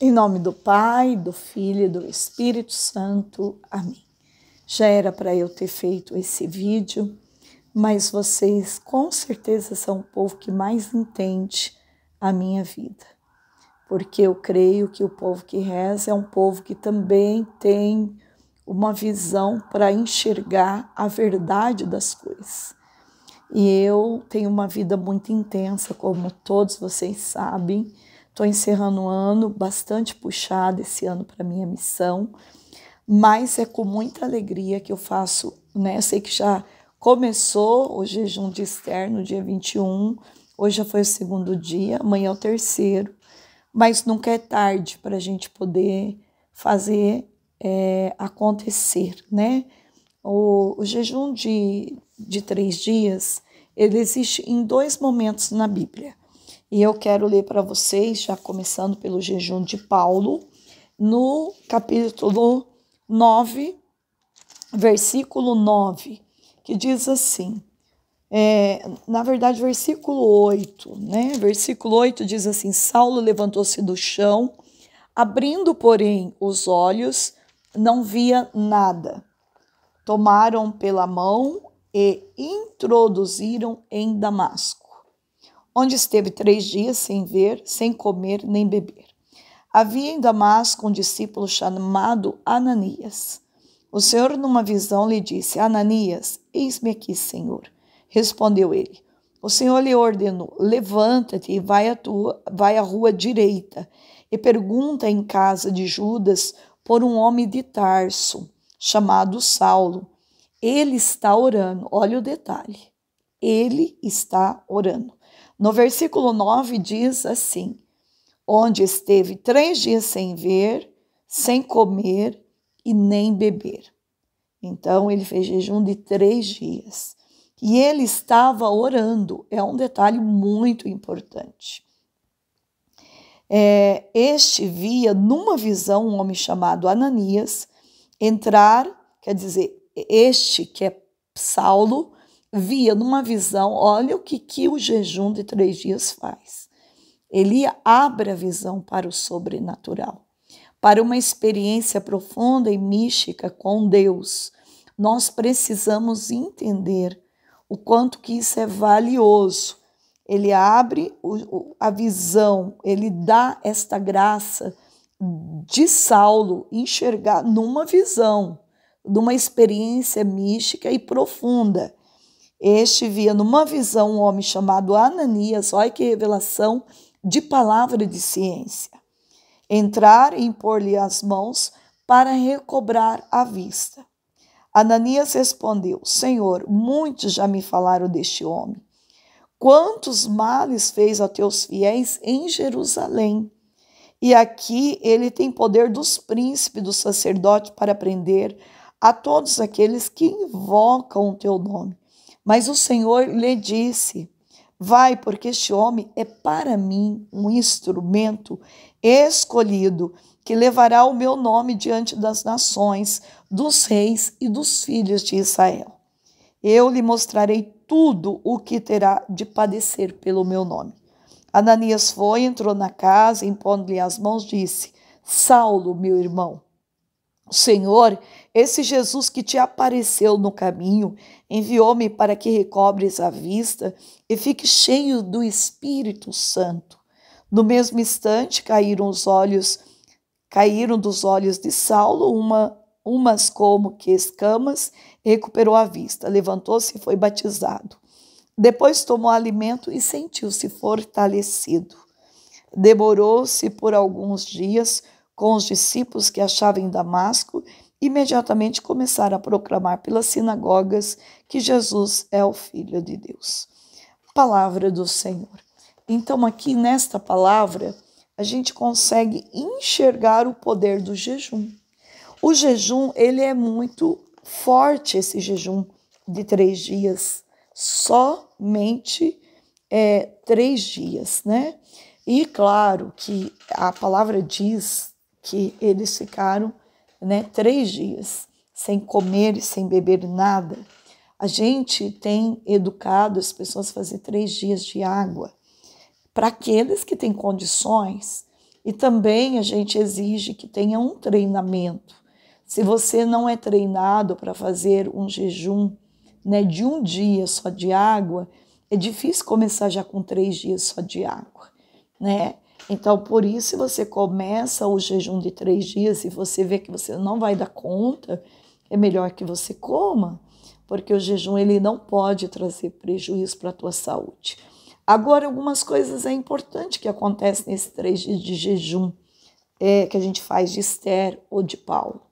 Em nome do Pai, do Filho e do Espírito Santo. Amém. Já era para eu ter feito esse vídeo, mas vocês com certeza são o povo que mais entende a minha vida. Porque eu creio que o povo que reza é um povo que também tem uma visão para enxergar a verdade das coisas. E eu tenho uma vida muito intensa, como todos vocês sabem Estou encerrando um ano bastante puxado esse ano para minha missão, mas é com muita alegria que eu faço, né? Eu sei que já começou o jejum de externo, dia 21, hoje já foi o segundo dia, amanhã é o terceiro, mas nunca é tarde para a gente poder fazer é, acontecer, né? O, o jejum de, de três dias, ele existe em dois momentos na Bíblia. E eu quero ler para vocês, já começando pelo jejum de Paulo, no capítulo 9, versículo 9, que diz assim: é, na verdade, versículo 8, né? Versículo 8 diz assim: Saulo levantou-se do chão, abrindo, porém, os olhos, não via nada. Tomaram pela mão e introduziram em Damasco onde esteve três dias sem ver, sem comer nem beber. Havia em Damasco um discípulo chamado Ananias. O Senhor, numa visão, lhe disse: Ananias, eis-me aqui, Senhor. Respondeu ele. O Senhor lhe ordenou: levanta-te e vai à, tua, vai à rua direita e pergunta em casa de Judas por um homem de Tarso, chamado Saulo. Ele está orando. Olha o detalhe. Ele está orando. No versículo 9 diz assim: onde esteve três dias sem ver, sem comer e nem beber. Então ele fez jejum de três dias. E ele estava orando, é um detalhe muito importante. É, este via numa visão um homem chamado Ananias entrar, quer dizer, este que é Saulo, via numa visão, olha o que, que o jejum de três dias faz. Ele abre a visão para o sobrenatural, para uma experiência profunda e mística com Deus. Nós precisamos entender o quanto que isso é valioso. Ele abre o, a visão, ele dá esta graça de Saulo enxergar numa visão, numa experiência mística e profunda este via numa visão um homem chamado Ananias, olha que revelação de palavra de ciência, entrar e impor-lhe as mãos para recobrar a vista. Ananias respondeu: Senhor, muitos já me falaram deste homem. Quantos males fez a teus fiéis em Jerusalém? E aqui ele tem poder dos príncipes, do sacerdote, para prender a todos aqueles que invocam o teu nome. Mas o Senhor lhe disse: Vai, porque este homem é para mim um instrumento escolhido, que levará o meu nome diante das nações, dos reis e dos filhos de Israel. Eu lhe mostrarei tudo o que terá de padecer pelo meu nome. Ananias foi, entrou na casa, impondo-lhe as mãos, disse: Saulo, meu irmão, Senhor, esse Jesus que te apareceu no caminho, enviou-me para que recobres a vista e fique cheio do Espírito Santo. No mesmo instante caíram os olhos, caíram dos olhos de Saulo uma, umas como que escamas, e recuperou a vista, levantou-se e foi batizado. Depois tomou alimento e sentiu-se fortalecido. Demorou-se por alguns dias, com os discípulos que achava em Damasco, imediatamente começaram a proclamar pelas sinagogas que Jesus é o Filho de Deus. Palavra do Senhor. Então, aqui nesta palavra, a gente consegue enxergar o poder do jejum. O jejum, ele é muito forte, esse jejum de três dias. Somente é, três dias, né? E claro que a palavra diz que eles ficaram né, três dias sem comer e sem beber nada. A gente tem educado as pessoas a fazer três dias de água para aqueles que têm condições e também a gente exige que tenha um treinamento. Se você não é treinado para fazer um jejum né, de um dia só de água, é difícil começar já com três dias só de água, né? Então, por isso, se você começa o jejum de três dias e você vê que você não vai dar conta, é melhor que você coma, porque o jejum ele não pode trazer prejuízo para a tua saúde. Agora, algumas coisas é importante que acontecem nesses três dias de jejum é, que a gente faz de Esther ou de Paulo.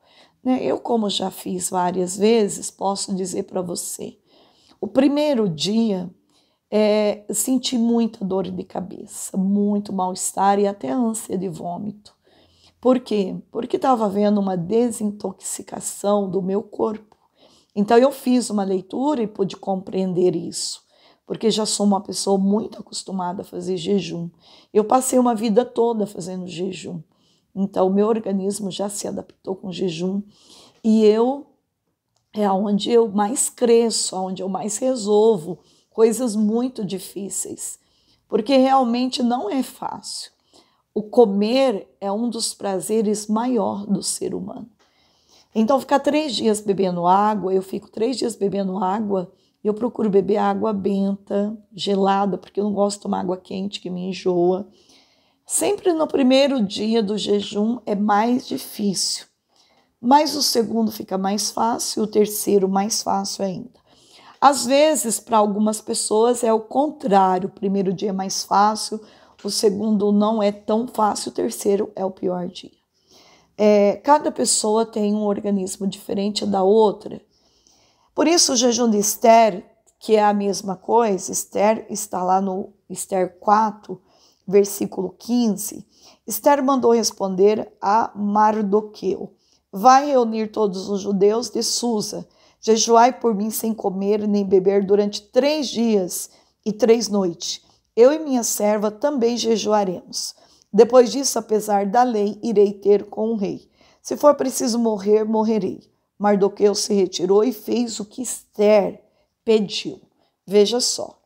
Né? Eu, como já fiz várias vezes, posso dizer para você: o primeiro dia é, senti muita dor de cabeça, muito mal-estar e até ânsia de vômito. Por quê? Porque estava havendo uma desintoxicação do meu corpo. Então eu fiz uma leitura e pude compreender isso, porque já sou uma pessoa muito acostumada a fazer jejum. Eu passei uma vida toda fazendo jejum. Então o meu organismo já se adaptou com jejum e eu é onde eu mais cresço, aonde eu mais resolvo coisas muito difíceis, porque realmente não é fácil. O comer é um dos prazeres maior do ser humano. Então, ficar três dias bebendo água, eu fico três dias bebendo água, eu procuro beber água benta, gelada, porque eu não gosto de tomar água quente que me enjoa. Sempre no primeiro dia do jejum é mais difícil, mas o segundo fica mais fácil, o terceiro mais fácil ainda. Às vezes, para algumas pessoas é o contrário. O primeiro dia é mais fácil, o segundo não é tão fácil, o terceiro é o pior dia. É, cada pessoa tem um organismo diferente da outra. Por isso, o jejum de Esther, que é a mesma coisa, Esther está lá no Esther 4, versículo 15. Esther mandou responder a Mardoqueu: Vai reunir todos os judeus de Susa Jejuai por mim sem comer nem beber durante três dias e três noites. Eu e minha serva também jejuaremos. Depois disso, apesar da lei, irei ter com o rei. Se for preciso morrer, morrerei. Mardoqueu se retirou e fez o que Esther pediu. Veja só.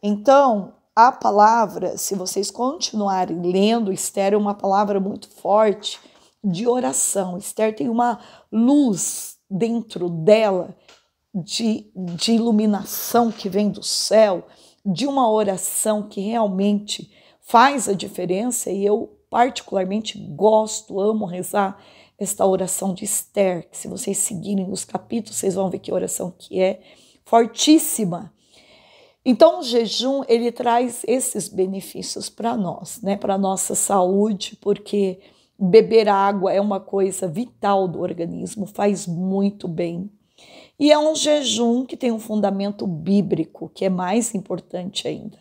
Então, a palavra, se vocês continuarem lendo, Esther é uma palavra muito forte de oração. Esther tem uma luz dentro dela de, de iluminação que vem do céu, de uma oração que realmente faz a diferença e eu particularmente gosto, amo rezar esta oração de Esther, que se vocês seguirem os capítulos, vocês vão ver que oração que é fortíssima. Então, o jejum ele traz esses benefícios para nós, né? Para nossa saúde, porque beber água é uma coisa vital do organismo, faz muito bem. E é um jejum que tem um fundamento bíblico, que é mais importante ainda.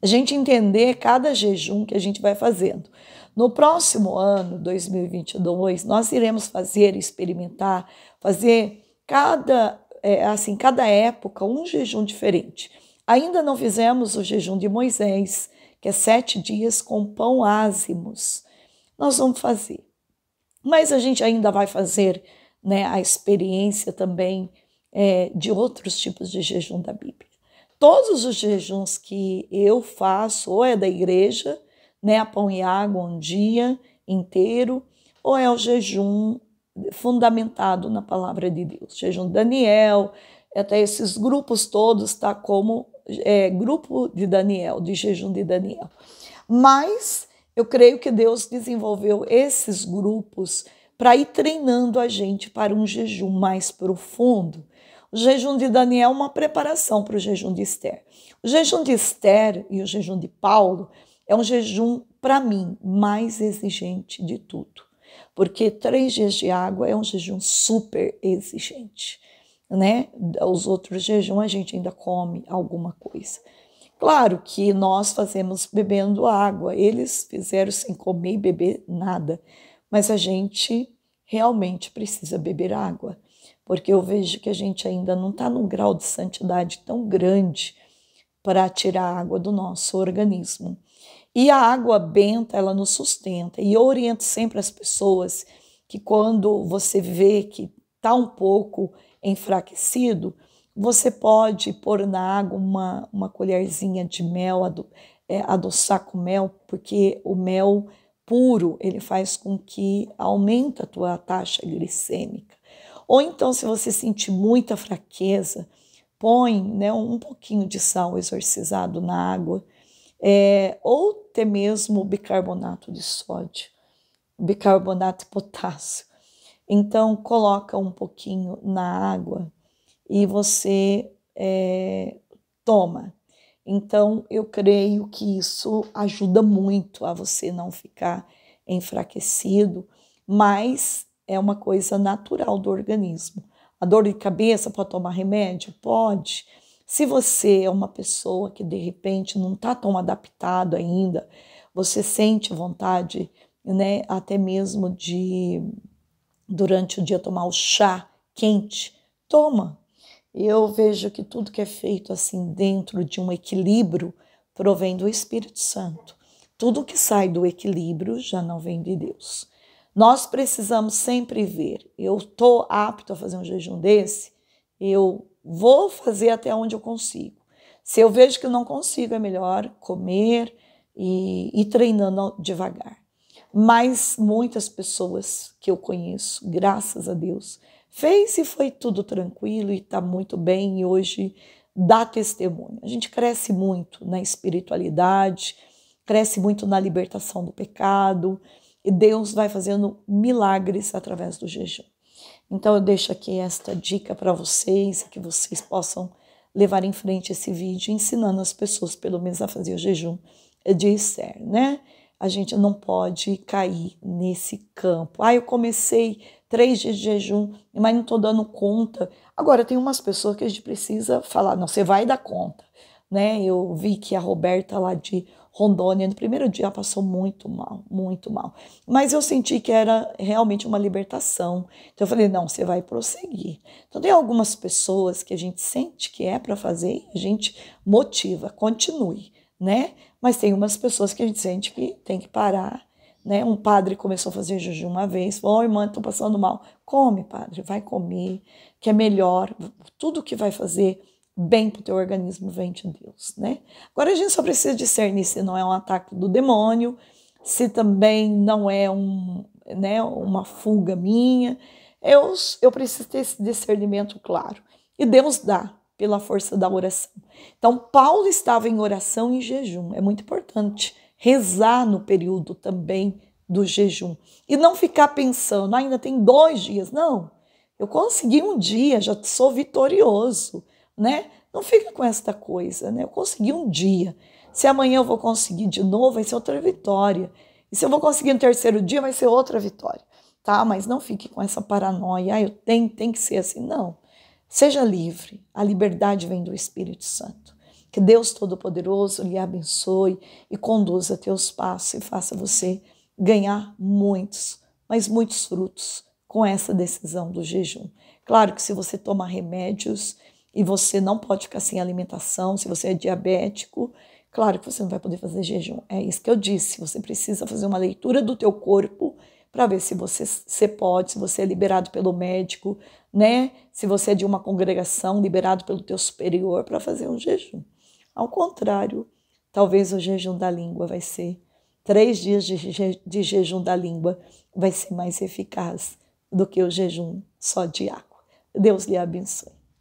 A gente entender cada jejum que a gente vai fazendo. No próximo ano, 2022, nós iremos fazer, experimentar, fazer cada, é, assim, cada época um jejum diferente. Ainda não fizemos o jejum de Moisés, que é sete dias com pão ázimos. Nós vamos fazer. Mas a gente ainda vai fazer né, a experiência também é, de outros tipos de jejum da Bíblia. Todos os jejuns que eu faço, ou é da igreja, né, a pão e água um dia inteiro, ou é o jejum fundamentado na palavra de Deus. Jejum Daniel, até esses grupos todos, tá como é, grupo de Daniel, de jejum de Daniel. Mas eu creio que Deus desenvolveu esses grupos para ir treinando a gente para um jejum mais profundo, o jejum de Daniel é uma preparação para o jejum de Esther. O jejum de Esther e o jejum de Paulo é um jejum, para mim, mais exigente de tudo. Porque três dias de água é um jejum super exigente. Né? Os outros jejuns a gente ainda come alguma coisa. Claro que nós fazemos bebendo água, eles fizeram sem comer e beber nada, mas a gente realmente precisa beber água porque eu vejo que a gente ainda não está num grau de santidade tão grande para tirar a água do nosso organismo. E a água benta, ela nos sustenta. E eu oriento sempre as pessoas que quando você vê que está um pouco enfraquecido, você pode pôr na água uma, uma colherzinha de mel, ado, é, adoçar com mel, porque o mel puro ele faz com que aumenta a tua taxa glicêmica. Ou então, se você sentir muita fraqueza, põe né, um pouquinho de sal exorcizado na água, é, ou até mesmo bicarbonato de sódio, bicarbonato de potássio. Então, coloca um pouquinho na água e você é, toma. Então, eu creio que isso ajuda muito a você não ficar enfraquecido, mas é uma coisa natural do organismo. A dor de cabeça pode tomar remédio? Pode. Se você é uma pessoa que de repente não está tão adaptado ainda, você sente vontade, né, até mesmo de durante o dia tomar o chá quente, toma. Eu vejo que tudo que é feito assim dentro de um equilíbrio provém do Espírito Santo. Tudo que sai do equilíbrio já não vem de Deus. Nós precisamos sempre ver. Eu estou apto a fazer um jejum desse? Eu vou fazer até onde eu consigo. Se eu vejo que eu não consigo, é melhor comer e ir treinando devagar. Mas muitas pessoas que eu conheço, graças a Deus, fez e foi tudo tranquilo e está muito bem e hoje dá testemunho. A gente cresce muito na espiritualidade, cresce muito na libertação do pecado, e Deus vai fazendo milagres através do jejum. Então eu deixo aqui esta dica para vocês, que vocês possam levar em frente esse vídeo ensinando as pessoas pelo menos a fazer o jejum de Esther, né? A gente não pode cair nesse campo. Ah, eu comecei três dias de jejum, mas não estou dando conta. Agora, tem umas pessoas que a gente precisa falar, não, você vai dar conta, né? Eu vi que a Roberta lá de Rondônia. No primeiro dia passou muito mal, muito mal. Mas eu senti que era realmente uma libertação. Então eu falei: não, você vai prosseguir. Então tem algumas pessoas que a gente sente que é para fazer, a gente motiva, continue, né? Mas tem umas pessoas que a gente sente que tem que parar. Né? Um padre começou a fazer jejum uma vez, falou: oh, irmã, estou passando mal. Come, padre, vai comer, que é melhor. Tudo que vai fazer bem para o teu organismo vem de Deus, né? Agora a gente só precisa discernir se não é um ataque do demônio, se também não é um, né, uma fuga minha. Eu, eu preciso ter esse discernimento claro. E Deus dá pela força da oração. Então, Paulo estava em oração e jejum. É muito importante rezar no período também do jejum. E não ficar pensando, ah, ainda tem dois dias. Não, eu consegui um dia, já sou vitorioso né? Não fica com esta coisa, né? Eu consegui um dia. Se amanhã eu vou conseguir de novo, vai ser outra vitória. E se eu vou conseguir no terceiro dia, vai ser outra vitória, tá? Mas não fique com essa paranoia, ah, eu tenho, tem que ser assim. Não. Seja livre. A liberdade vem do Espírito Santo. Que Deus Todo-Poderoso lhe abençoe e conduza teus passos e faça você ganhar muitos, mas muitos frutos com essa decisão do jejum. Claro que se você tomar remédios, e você não pode ficar sem alimentação, se você é diabético, claro que você não vai poder fazer jejum. É isso que eu disse, você precisa fazer uma leitura do teu corpo para ver se você se pode, se você é liberado pelo médico, né? Se você é de uma congregação, liberado pelo teu superior para fazer um jejum. Ao contrário, talvez o jejum da língua vai ser três dias de, je de jejum da língua vai ser mais eficaz do que o jejum só de água. Deus lhe abençoe.